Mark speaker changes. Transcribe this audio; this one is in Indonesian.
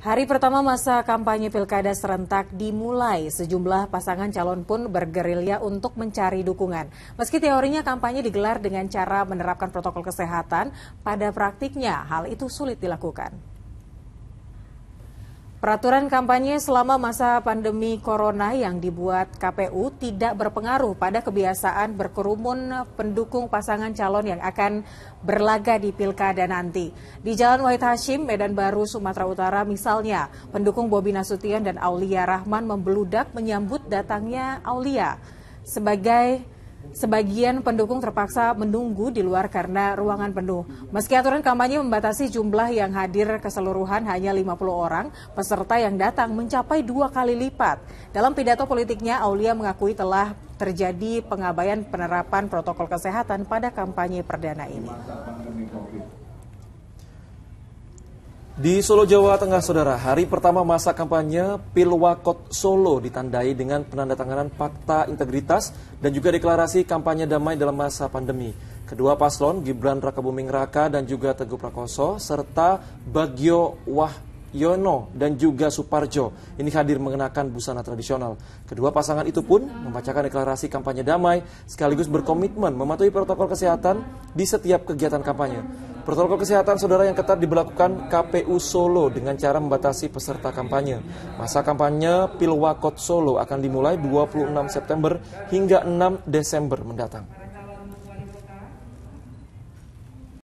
Speaker 1: Hari pertama masa kampanye pilkada serentak dimulai, sejumlah pasangan calon pun bergerilya untuk mencari dukungan. Meski teorinya kampanye digelar dengan cara menerapkan protokol kesehatan, pada praktiknya hal itu sulit dilakukan. Peraturan kampanye selama masa pandemi corona yang dibuat KPU tidak berpengaruh pada kebiasaan berkerumun pendukung pasangan calon yang akan berlaga di pilkada nanti. Di Jalan Wahid Hashim, Medan Baru, Sumatera Utara misalnya, pendukung Bobi Nasution dan Aulia Rahman membeludak menyambut datangnya Aulia sebagai Sebagian pendukung terpaksa menunggu di luar karena ruangan penuh. Meski aturan kampanye membatasi jumlah yang hadir keseluruhan hanya 50 orang, peserta yang datang mencapai dua kali lipat. Dalam pidato politiknya, Aulia mengakui telah terjadi pengabaian penerapan protokol kesehatan pada kampanye perdana ini.
Speaker 2: Di Solo, Jawa Tengah, Saudara, hari pertama masa kampanye Pilwakot Solo ditandai dengan penandatanganan fakta integritas dan juga deklarasi kampanye damai dalam masa pandemi. Kedua paslon, Gibran Rakabuming Raka dan juga Teguh Prakoso, serta Bagio Wahyono dan juga Suparjo, ini hadir mengenakan busana tradisional. Kedua pasangan itu pun membacakan deklarasi kampanye damai sekaligus berkomitmen mematuhi protokol kesehatan di setiap kegiatan kampanye. Protokol kesehatan saudara yang ketat diberlakukan KPU Solo dengan cara membatasi peserta kampanye. Masa kampanye Pilwakot Solo akan dimulai 26 September hingga 6 Desember mendatang.